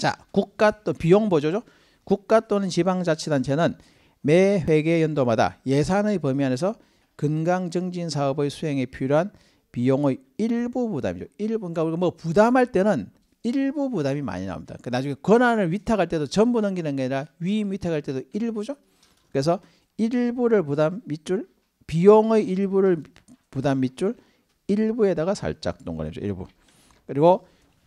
자, 국가 또 비용 보조죠. 국가 또는 지방자치단체는 매 회계 연도마다 예산의 범위 안에서 건강 증진 사업의 수행에 필요한 비용의 일부 부담이죠. 일부 그러니까 뭐 부담할 때는 일부 부담이 많이 나옵니다. 그 나중에 권한을 위탁할 때도 전부 넘기는 게 아니라 위임 위탁할 때도 일부죠. 그래서 일부를 부담 밑줄 비용의 일부를 부담 밑줄 일부에다가 살짝 동그라미죠. 일부. 그리고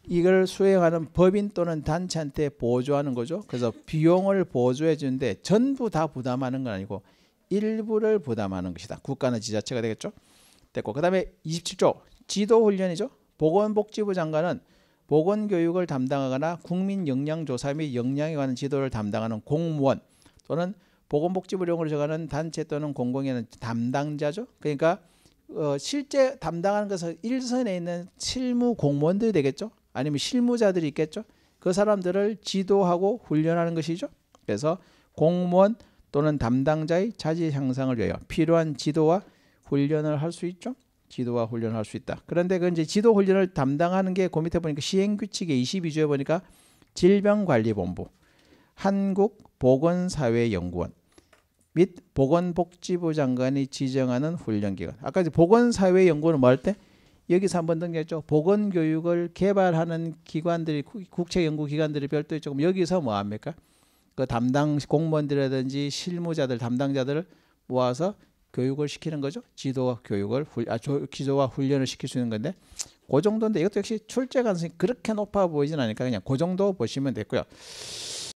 이걸 수행하는 법인 또는 단체한테 보조하는 거죠. 그래서 비용을 보조해 주는데 전부 다 부담하는 건 아니고 일부를 부담하는 것이다. 국가나 지자체가 되겠죠. 됐고 그다음에 27조 지도 훈련이죠. 보건복지부 장관은 보건교육을 담당하거나 국민 역량조사및역량에 관한 지도를 담당하는 공무원 또는 보건복지부령으로 정하는 단체 또는 공공에는 담당자죠. 그러니까 어, 실제 담당하는 것은 일선에 있는 실무 공무원들이 되겠죠. 아니면 실무자들이 있겠죠. 그 사람들을 지도하고 훈련하는 것이죠. 그래서 공무원 또는 담당자의 자질 향상을 위하여 필요한 지도와 훈련을 할 수 있죠. 지도와 훈련을 할 수 있다. 그런데 그 이제 지도 훈련을 담당하는 게그 밑에 보니까 시행 규칙의 22조에 보니까 질병관리본부, 한국보건사회연구원 및 보건복지부 장관이 지정하는 훈련기관. 아까 이제 보건사회연구원은 뭐 할 때? 여기서 한번 등장했죠. 보건교육을 개발하는 기관들이 국책연구기관들이 별도 있죠. 그럼 여기서 뭐 합니까? 그 담당 공무원들이라든지 실무자들 담당자들을 모아서 교육을 시키는 거죠. 지도와 교육을 아, 기도와 훈련을 시킬 수 있는 건데 그 정도인데 이것도 역시 출제 가능성이 그렇게 높아 보이진 않으니까 그냥 그 정도 보시면 됐고요.